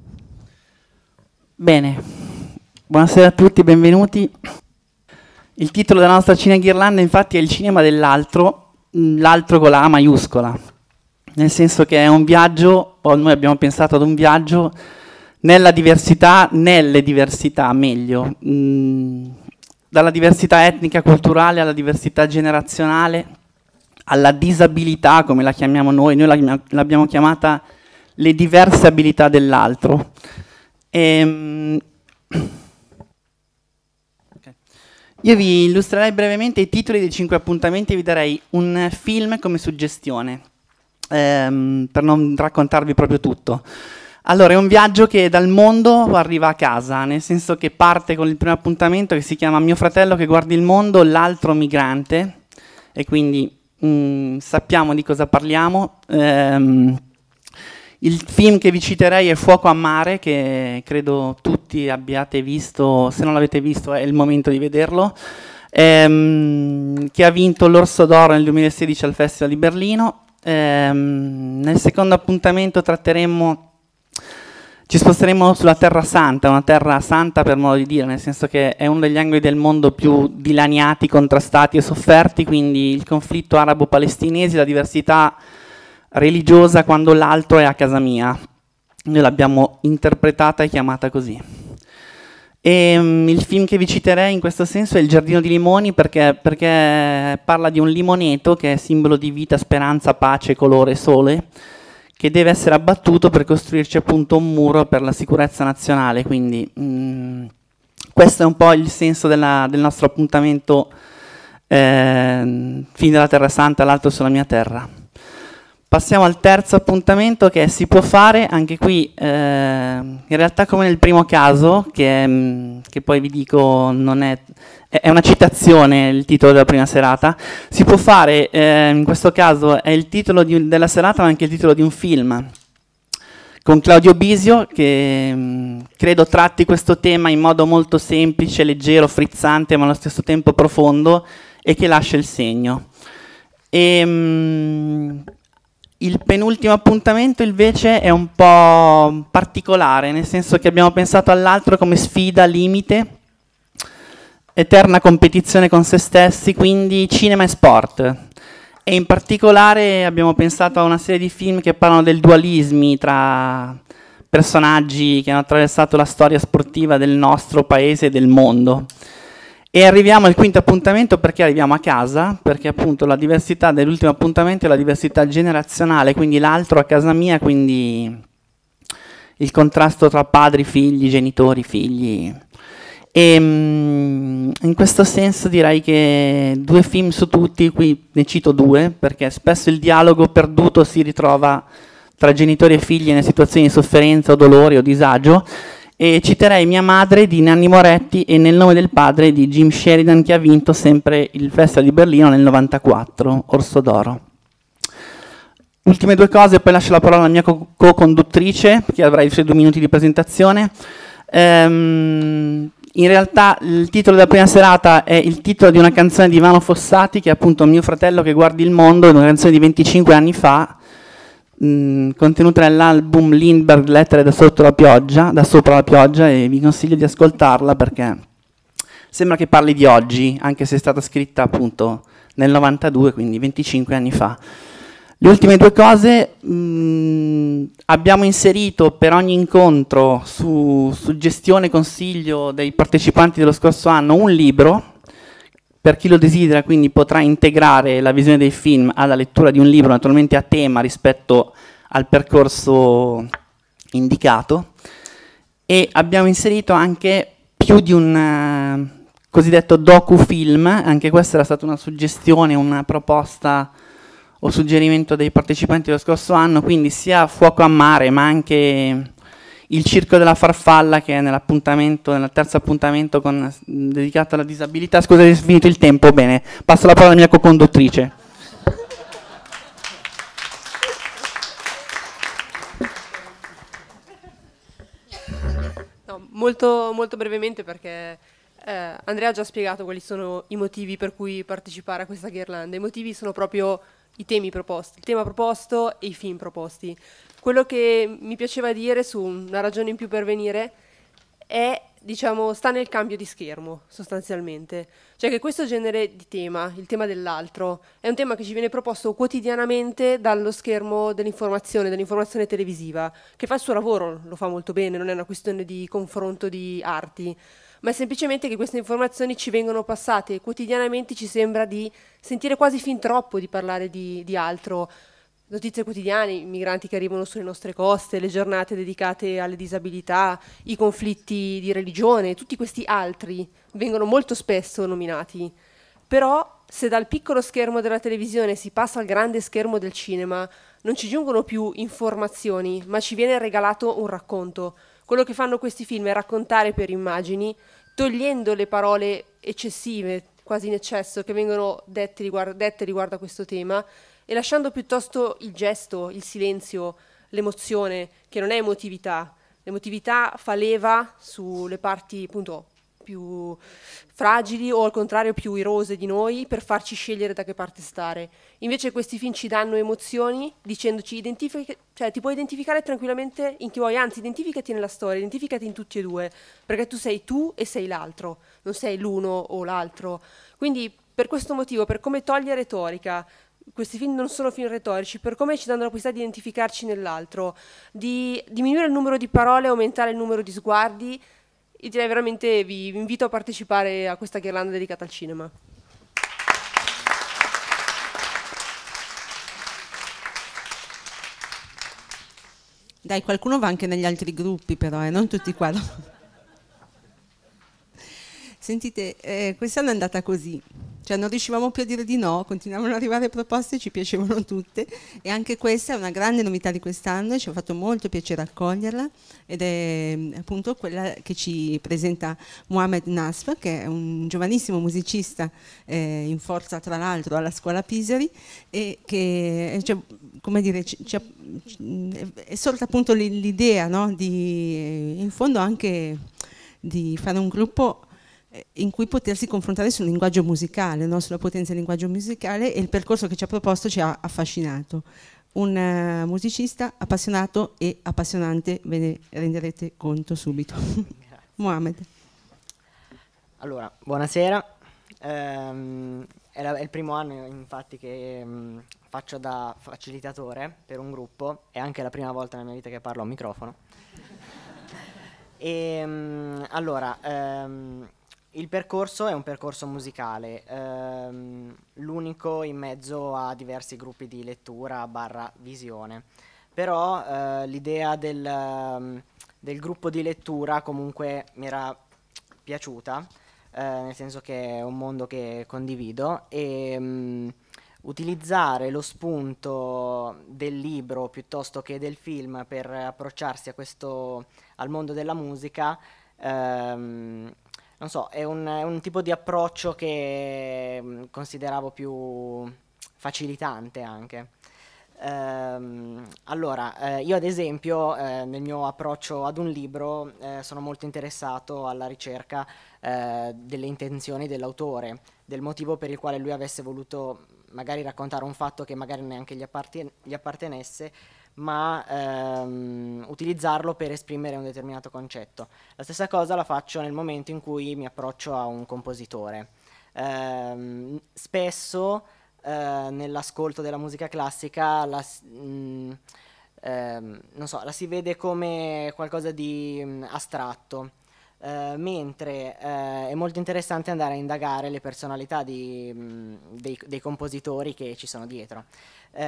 Bene, buonasera a tutti, benvenuti. Il titolo della nostra Cine Ghirlanda infatti è Il cinema dell'altro, mm, l'altro con la A maiuscola, nel senso che è un viaggio, o noi abbiamo pensato ad un viaggio nella diversità, nelle diversità meglio, mh, mm, dalla diversità etnica, culturale alla diversità generazionale, alla disabilità come la chiamiamo noi, noi l'abbiamo chiamata le diverse abilità dell'altro. E, ehm, mh, io vi illustrerei brevemente i titoli dei cinque appuntamenti e vi darei un film come suggestione, ehm, per non raccontarvi proprio tutto. Allora, è un viaggio che dal mondo arriva a casa, nel senso che parte con il primo appuntamento che si chiama Mio fratello che guardi il mondo, l'altro migrante, e quindi mh, mm, sappiamo di cosa parliamo. Ehm, il film che vi citerei è Fuoco a mare, che credo tutti abbiate visto, se non l'avete visto è il momento di vederlo, ehm, che ha vinto l'Orso d'Oro nel 2016 al Festival di Berlino. Ehm, nel secondo appuntamento tratteremo ci sposteremo sulla Terra Santa, una Terra Santa per modo di dire, nel senso che è uno degli angoli del mondo più dilaniati, contrastati e sofferti, quindi il conflitto arabo-palestinese, la diversità religiosa quando l'altro è a casa mia. Noi l'abbiamo interpretata e chiamata così. E ehm, il film che vi citerei in questo senso è Il giardino di limoni perché, perché parla di un limoneto che è simbolo di vita, speranza, pace, colore, sole, che deve essere abbattuto per costruirci appunto un muro per la sicurezza nazionale. Quindi um, questo è un po' il senso della, del nostro appuntamento eh, fin dalla Terra Santa, all'altro sulla mia terra. Passiamo al terzo appuntamento che si può fare anche qui, eh, in realtà come nel primo caso, che, mm, che poi vi dico non è, è, una citazione il titolo della prima serata, si può fare, eh, in questo caso è il titolo di, della serata ma anche il titolo di un film, con Claudio Bisio che mm, credo tratti questo tema in modo molto semplice, leggero, frizzante ma allo stesso tempo profondo e che lascia il segno. E, mh, mm, il penultimo appuntamento invece è un po' particolare, nel senso che abbiamo pensato all'altro come sfida, limite, eterna competizione con se stessi, quindi cinema e sport. E in particolare abbiamo pensato a una serie di film che parlano del dualismi tra personaggi che hanno attraversato la storia sportiva del nostro paese e del mondo. E arriviamo al quinto appuntamento perché arriviamo a casa, perché appunto la diversità dell'ultimo appuntamento è la diversità generazionale, quindi l'altro a casa mia, quindi il contrasto tra padri, figli, genitori, figli. E ehm, in questo senso direi che due film su tutti, qui ne cito due, perché spesso il dialogo perduto si ritrova tra genitori e figli nelle situazioni di sofferenza o dolore o disagio e citerei Mia madre di Nanni Moretti e Nel nome del padre di Jim Sheridan che ha vinto sempre il Festival di Berlino nel 94, Orso d'Oro. Ultime due cose, poi lascio la parola alla mia co-conduttrice, che avrà i suoi due minuti di presentazione. Ehm, in realtà il titolo della prima serata è il titolo di una canzone di Ivano Fossati, che è appunto Mio fratello che guardi il mondo, una canzone di 25 anni fa, Mm, contenuta nell'album Lindbergh Lettere da sotto la pioggia, da sopra la pioggia e vi consiglio di ascoltarla perché sembra che parli di oggi, anche se è stata scritta appunto nel 92, quindi 25 anni fa. Le ultime due cose mh, mm, abbiamo inserito per ogni incontro su suggestione e consiglio dei partecipanti dello scorso anno un libro per chi lo desidera quindi potrà integrare la visione dei film alla lettura di un libro naturalmente a tema rispetto al percorso indicato e abbiamo inserito anche più di un eh, cosiddetto docufilm, anche questa era stata una suggestione, una proposta o suggerimento dei partecipanti dello scorso anno, quindi sia Fuoco a Mare ma anche il circo della farfalla che è nell'appuntamento, nel terzo appuntamento con, dedicato alla disabilità. Scusate è finito il tempo, bene, passo la parola alla mia co-conduttrice. No, molto, molto brevemente perché eh, Andrea ha già spiegato quali sono i motivi per cui partecipare a questa ghirlanda. I motivi sono proprio i temi proposti, il tema proposto e i film proposti quello che mi piaceva dire su una ragione in più per venire è, diciamo, sta nel cambio di schermo, sostanzialmente. Cioè che questo genere di tema, il tema dell'altro, è un tema che ci viene proposto quotidianamente dallo schermo dell'informazione, dell'informazione televisiva, che fa il suo lavoro, lo fa molto bene, non è una questione di confronto di arti, ma è semplicemente che queste informazioni ci vengono passate quotidianamente ci sembra di sentire quasi fin troppo di parlare di, di altro notizie quotidiane, i migranti che arrivano sulle nostre coste, le giornate dedicate alle disabilità, i conflitti di religione, tutti questi altri vengono molto spesso nominati. Però se dal piccolo schermo della televisione si passa al grande schermo del cinema, non ci giungono più informazioni, ma ci viene regalato un racconto. Quello che fanno questi film è raccontare per immagini, togliendo le parole eccessive, quasi in eccesso, che vengono dette, riguardo, dette riguardo a questo tema, e lasciando piuttosto il gesto, il silenzio, l'emozione, che non è emotività. L'emotività fa leva sulle parti appunto più fragili o al contrario più irose di noi per farci scegliere da che parte stare. Invece questi film ci danno emozioni dicendoci identifica- cioè, ti puoi identificare tranquillamente in chi vuoi, anzi identificati nella storia, identificati in tutti e due, perché tu sei tu e sei l'altro, non sei l'uno o l'altro. Quindi per questo motivo, per come toglie retorica questi film non sono film retorici, per come ci danno la possibilità di identificarci nell'altro, di diminuire il numero di parole e aumentare il numero di sguardi, io direi veramente vi, vi invito a partecipare a questa ghirlanda dedicata al cinema. Dai, qualcuno va anche negli altri gruppi però, eh? non tutti qua sentite, eh, quest'anno è andata così, cioè non riuscivamo più a dire di no, continuavano ad arrivare proposte, ci piacevano tutte e anche questa è una grande novità di quest'anno e ci ha fatto molto piacere accoglierla ed è appunto quella che ci presenta Mohamed Nasf che è un giovanissimo musicista eh, in forza tra l'altro alla scuola Pisari e che eh, cioè, come dire, ci, ci, è sorta appunto l'idea no? di eh, in fondo anche di fare un gruppo eh, in cui potersi confrontare sul linguaggio musicale, no? sulla potenza del linguaggio musicale e il percorso che ci ha proposto ci ha affascinato. Un eh, musicista appassionato e appassionante, ve ne renderete conto subito. [LAUGHS] Mohamed. Allora, buonasera. Um, è, il primo anno infatti che um, faccio da facilitatore per un gruppo, è anche la prima volta nella mia vita che parlo a microfono. [LAUGHS] e, um, allora, ehm, il percorso è un percorso musicale, ehm, l'unico in mezzo a diversi gruppi di lettura barra visione, però eh, l'idea del, ehm, del, gruppo di lettura comunque mi era piaciuta, eh, nel senso che è un mondo che condivido e mh, mm, utilizzare lo spunto del libro piuttosto che del film per approcciarsi questo, al mondo della musica ehm, non so, è un, è un tipo di approccio che mm, consideravo più facilitante anche ehm, allora, eh, io ad esempio eh, nel mio approccio ad un libro eh, sono molto interessato alla ricerca delle intenzioni dell'autore, del motivo per il quale lui avesse voluto magari raccontare un fatto che magari neanche gli, apparten- gli appartenesse ma ehm, utilizzarlo per esprimere un determinato concetto. La stessa cosa la faccio nel momento in cui mi approccio a un compositore. Ehm, spesso eh, nell'ascolto della musica classica la, mh, mm, ehm, so, la, si vede come qualcosa di mh, mm, astratto. Uh, mentre uh, è molto interessante andare a indagare le personalità di, mh, mm, dei, dei, compositori che ci sono dietro. Uh,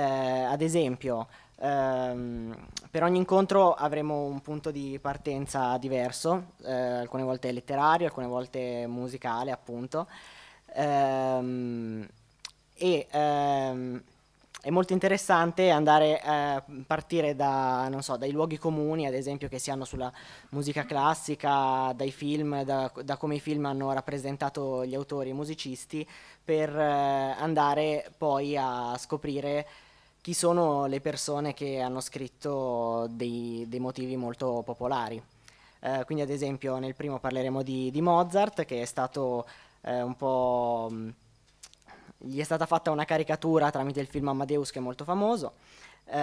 ad esempio, ehm, per ogni incontro avremo un punto di partenza diverso, eh, alcune volte letterario, alcune volte musicale appunto. Ehm, e ehm, è molto interessante andare a eh, partire da, so, dai luoghi comuni, ad esempio, che si hanno sulla musica classica, dai film, da, da come i film hanno rappresentato gli autori e i musicisti, per eh, andare poi a scoprire chi sono le persone che hanno scritto dei, dei motivi molto popolari. Eh, quindi ad esempio nel primo parleremo di, di Mozart che è stato eh, un po'... Mm, gli è stata fatta una caricatura tramite il film Amadeus che è molto famoso. Eh,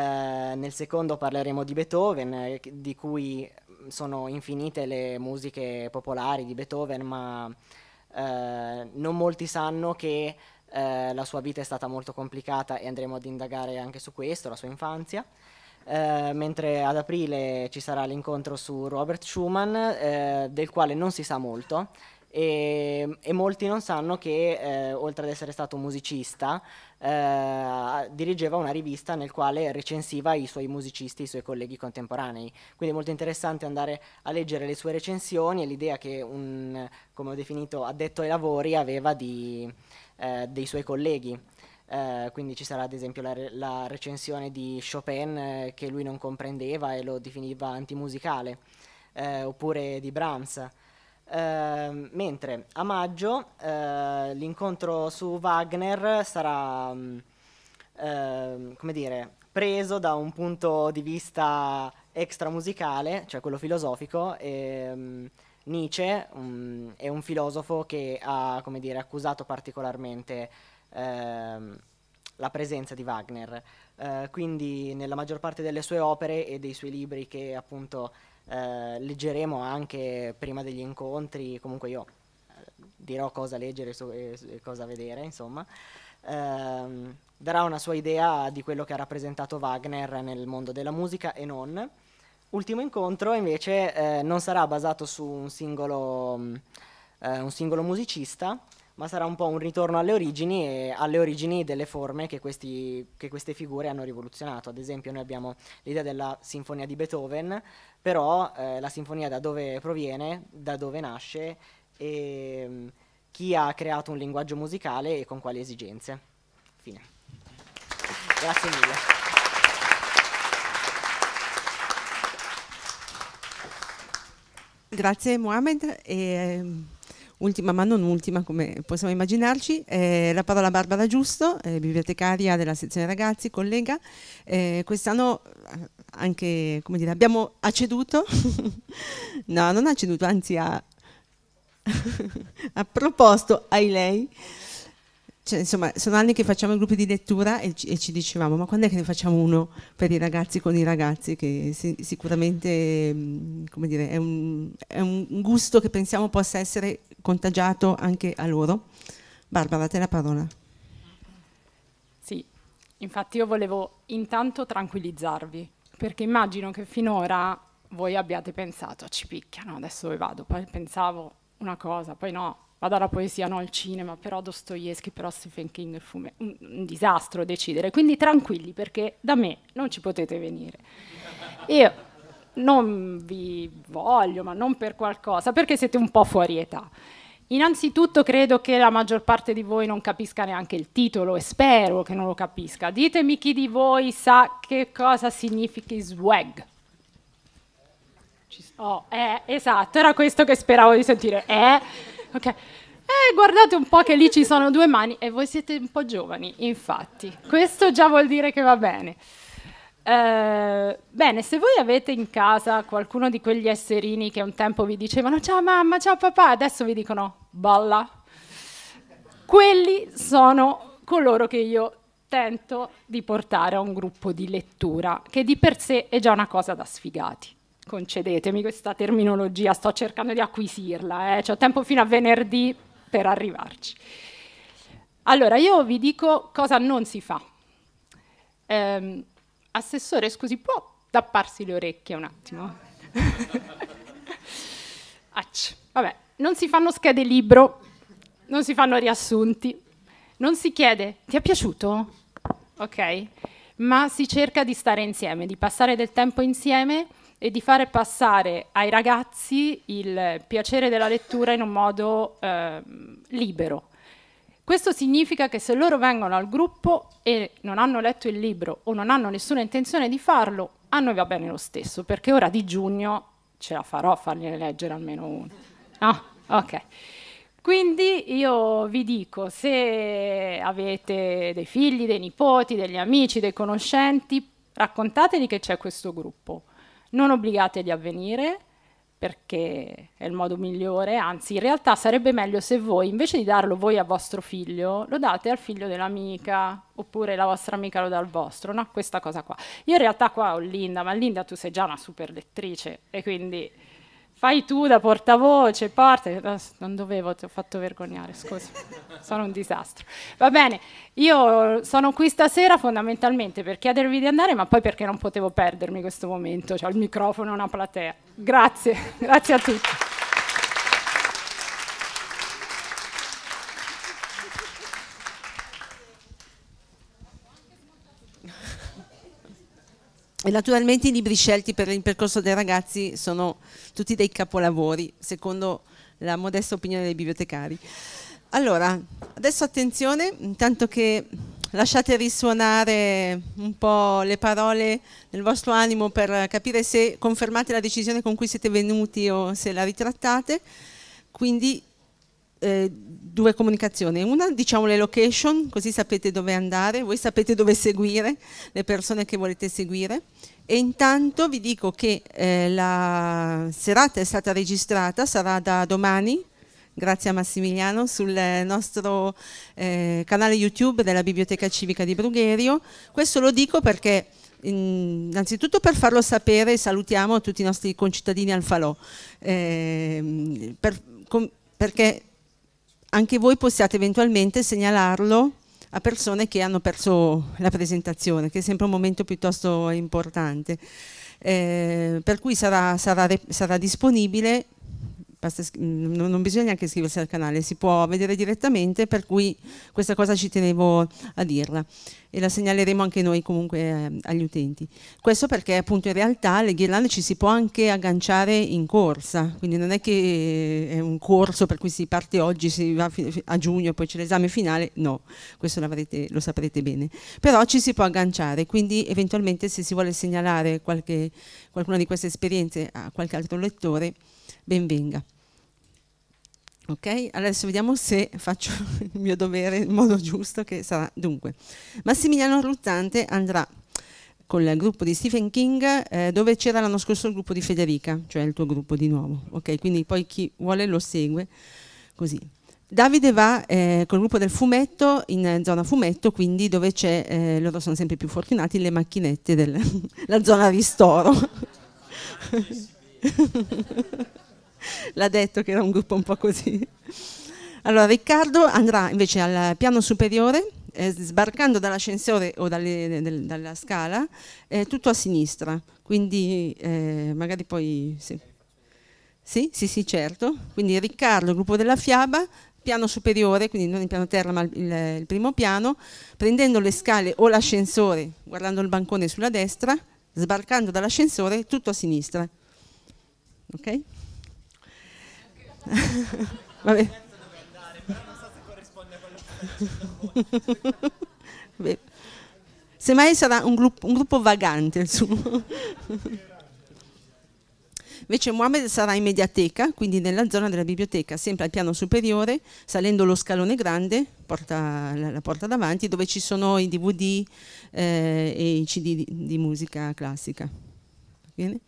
nel secondo parleremo di Beethoven, eh, di cui mm, sono infinite le musiche popolari di Beethoven, ma eh, non molti sanno che eh, la sua vita è stata molto complicata e andremo ad indagare anche su questo, la sua infanzia. Eh, mentre ad aprile ci sarà l'incontro su Robert Schumann, eh, del quale non si sa molto. E, e molti non sanno che, eh, oltre ad essere stato musicista, eh, dirigeva una rivista nel quale recensiva i suoi musicisti, i suoi colleghi contemporanei. Quindi è molto interessante andare a leggere le sue recensioni e l'idea che un, come ho definito, addetto ai lavori aveva di, eh, dei suoi colleghi. Eh, quindi ci sarà ad esempio la, re- la recensione di Chopin eh, che lui non comprendeva e lo definiva antimusicale, eh, oppure di Brahms. Ehm, mentre a maggio eh, l'incontro su Wagner sarà mh, mm, ehm, come dire, preso da un punto di vista extramusicale, cioè quello filosofico, e, ehm, mh, Nietzsche um, è un filosofo che ha dire, accusato particolarmente ehm, la presenza di Wagner, eh, quindi nella maggior parte delle sue opere e dei suoi libri che appunto eh, leggeremo anche prima degli incontri, comunque io eh, dirò cosa leggere e cosa vedere, insomma, ehm, darà una sua idea di quello che ha rappresentato Wagner nel mondo della musica e non. Ultimo incontro invece eh, non sarà basato su un singolo, mm, eh, un singolo, musicista, ma sarà un po' un ritorno alle origini e alle origini delle forme che, questi, che queste figure hanno rivoluzionato. Ad esempio noi abbiamo l'idea della sinfonia di Beethoven, però eh, la sinfonia da dove proviene, da dove nasce e mm, chi ha creato un linguaggio musicale e con quali esigenze. Fine. Grazie mille. Grazie Mohamed. E, ehm, ultima ma non ultima, come possiamo immaginarci, eh, la parola a Barbara Giusto, eh, bibliotecaria della sezione ragazzi, collega. Eh, quest'anno eh, anche, come dire, abbiamo acceduto, [LAUGHS] no, non ha ceduto, anzi ha, [LAUGHS] ha proposto ai lei cioè, insomma, sono anni che facciamo gruppi di lettura e ci, e ci, dicevamo, ma quando è che ne facciamo uno per i ragazzi con i ragazzi? Che si, sicuramente mm, dire, è, un, è un gusto che pensiamo possa essere contagiato anche a loro. Barbara, a te la parola. Sì, infatti io volevo intanto tranquillizzarvi, perché immagino che finora voi abbiate pensato, ah, ci picchiano, adesso dove vado, poi pensavo una cosa, poi no, vado alla poesia, no al cinema, però Dostoevsky, però Stephen King, fume, un, un disastro decidere. Quindi tranquilli perché da me non ci potete venire. Io non vi voglio, ma non per qualcosa, perché siete un po' fuori età. Innanzitutto credo che la maggior parte di voi non capisca neanche il titolo e spero che non lo capisca. Ditemi chi di voi sa che cosa significhi swag. Oh, eh, esatto, era questo che speravo di sentire. Eh. Ok. Eh, guardate un po' che lì ci sono due mani e voi siete un po' giovani, infatti. Questo già vuol dire che va bene. Eh, bene, se voi avete in casa qualcuno di quegli esserini che un tempo vi dicevano ciao mamma, ciao papà, adesso vi dicono balla, quelli sono coloro che io tento di portare a un gruppo di lettura, che di per sé è già una cosa da sfigati concedetemi questa terminologia, sto cercando di acquisirla, eh? ho tempo fino a venerdì per arrivarci. Allora, io vi dico cosa non si fa. Eh, assessore, scusi, può tapparsi le orecchie un attimo? [LAUGHS] Acci. Vabbè, non si fanno schede libro, non si fanno riassunti, non si chiede ti è piaciuto? Ok? Ma si cerca di stare insieme, di passare del tempo insieme e di fare passare ai ragazzi il piacere della lettura in un modo eh, libero. Questo significa che se loro vengono al gruppo e non hanno letto il libro o non hanno nessuna intenzione di farlo, a noi va bene lo stesso, perché ora di giugno ce la farò a fargliene leggere almeno uno. No? Ok. Quindi io vi dico, se avete dei figli, dei nipoti, degli amici, dei conoscenti, raccontateli che c'è questo gruppo non obbligateli a venire perché è il modo migliore, anzi in realtà sarebbe meglio se voi, invece di darlo voi a vostro figlio, lo date al figlio dell'amica, oppure la vostra amica lo dà al vostro, no? Questa cosa qua. Io in realtà qua ho Linda, ma Linda tu sei già una super lettrice e quindi fai tu da portavoce, porta, non dovevo, ti ho fatto vergognare, scusa, sono un disastro. Va bene, io sono qui stasera fondamentalmente per chiedervi di andare, ma poi perché non potevo perdermi questo momento, cioè il microfono è una platea. Grazie, [LAUGHS] grazie a tutti. E naturalmente i libri scelti per il percorso dei ragazzi sono tutti dei capolavori, secondo la modesta opinione dei bibliotecari. Allora, adesso attenzione, intanto che lasciate risuonare un po' le parole nel vostro animo per capire se confermate la decisione con cui siete venuti o se la ritrattate. Quindi eh, due comunicazioni. Una, diciamo le location, così sapete dove andare, voi sapete dove seguire le persone che volete seguire. E intanto vi dico che eh, la serata è stata registrata, sarà da domani, grazie a Massimiliano, sul nostro eh, canale YouTube della Biblioteca Civica di Brugherio. Questo lo dico perché innanzitutto per farlo sapere salutiamo tutti i nostri concittadini al falò, eh, per, com, perché anche voi possiate eventualmente segnalarlo a persone che hanno perso la presentazione, che è sempre un momento piuttosto importante. Eh, per cui sarà, sarà, sarà disponibile Mm, non bisogna neanche iscriversi al canale, si può vedere direttamente, per cui questa cosa ci tenevo a dirla e la segnaleremo anche noi comunque eh, agli utenti. Questo perché appunto in realtà le ghirlande ci si può anche agganciare in corsa, quindi non è che eh, è un corso per cui si parte oggi, si va a giugno e poi c'è l'esame finale, no, questo lo saprete bene, però ci si può agganciare, quindi eventualmente se si vuole segnalare qualche, qualcuna di queste esperienze a qualche altro lettore, benvenga. Ok, adesso vediamo se faccio [LAUGHS] il mio dovere in modo giusto che sarà. Dunque, Massimiliano Ruzzante andrà con il gruppo di Stephen King eh, dove c'era l'anno scorso il gruppo di Federica, cioè il tuo gruppo di nuovo. Ok, quindi poi chi vuole lo segue così. Davide va eh, col gruppo del fumetto in zona fumetto, quindi dove c'è, eh, loro sono sempre più fortunati, le macchinette della [LAUGHS] zona ristoro. [LAUGHS] l'ha detto che era un gruppo un po' così. Allora Riccardo andrà invece al piano superiore, eh, sbarcando dall'ascensore o dalle, del, dalla scala, eh, tutto a sinistra, quindi eh, magari poi... Sì. sì, sì, sì, certo. Quindi Riccardo, gruppo della Fiaba, piano superiore, quindi non il piano terra ma il, il, primo piano, prendendo le scale o l'ascensore, guardando il bancone sulla destra, sbarcando dall'ascensore tutto a sinistra. Okay? Vabbè. Vabbè. Semmai sarà un gruppo, un gruppo vagante il suo. Invece Mohamed sarà in mediateca, quindi nella zona della biblioteca, sempre al piano superiore, salendo lo scalone grande, porta, la porta davanti, dove ci sono i DVD eh, e i CD di, di musica classica. Bene?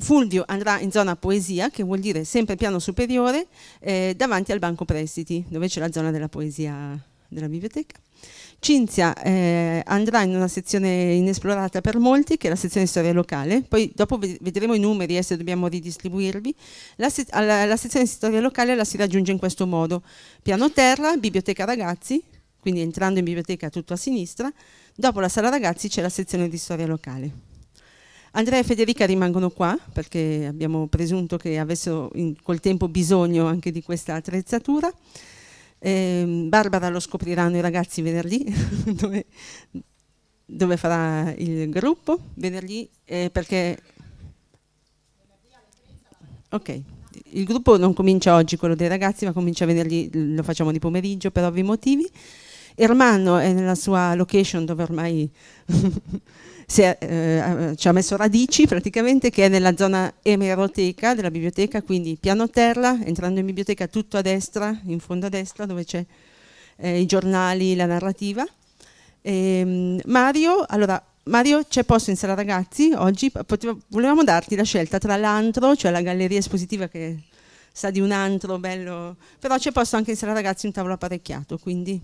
Fulvio andrà in zona poesia, che vuol dire sempre piano superiore, eh, davanti al banco prestiti, dove c'è la zona della poesia della biblioteca. Cinzia eh, andrà in una sezione inesplorata per molti, che è la sezione storia locale, poi dopo vedremo i numeri e eh, se dobbiamo ridistribuirvi. La, se alla, la sezione storia locale la si raggiunge in questo modo, piano terra, biblioteca ragazzi, quindi entrando in biblioteca tutto a sinistra, dopo la sala ragazzi c'è la sezione di storia locale. Andrea e Federica rimangono qua perché abbiamo presunto che avessero in, col tempo bisogno anche di questa attrezzatura. Eh, Barbara lo scopriranno i ragazzi venerdì [LAUGHS] dove, dove, farà il gruppo. Venerdì eh, perché... Ok, il gruppo non comincia oggi, quello dei ragazzi, ma comincia venerdì, lo facciamo di pomeriggio per ovvi motivi. Ermanno è nella sua location dove ormai [LAUGHS] è, eh, eh, ci ha messo radici praticamente che è nella zona emeroteca della biblioteca, quindi piano terra, entrando in biblioteca tutto a destra, in fondo a destra dove c'è eh, i giornali, la narrativa. E, ehm, Mario, allora Mario c'è posto in sala ragazzi, oggi poteva, volevamo darti la scelta tra l'antro, cioè la galleria espositiva che sa di un antro bello, però c'è posto anche in sala ragazzi un tavolo apparecchiato, quindi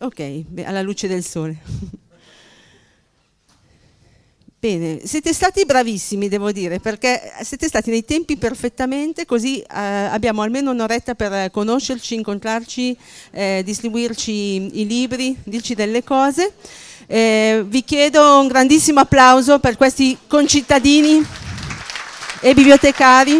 ok, beh, alla luce del sole. [LAUGHS] Bene, siete stati bravissimi, devo dire, perché siete stati nei tempi perfettamente, così eh, abbiamo almeno un'oretta per conoscerci, incontrarci, eh, distribuirci i libri, dirci delle cose. Eh, vi chiedo un grandissimo applauso per questi concittadini e bibliotecari.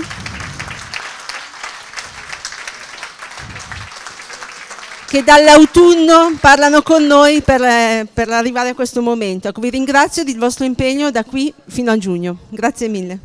che dall'autunno parlano con noi per, eh, per, arrivare a questo momento. Ecco, vi ringrazio del vostro impegno da qui fino a giugno. Grazie mille.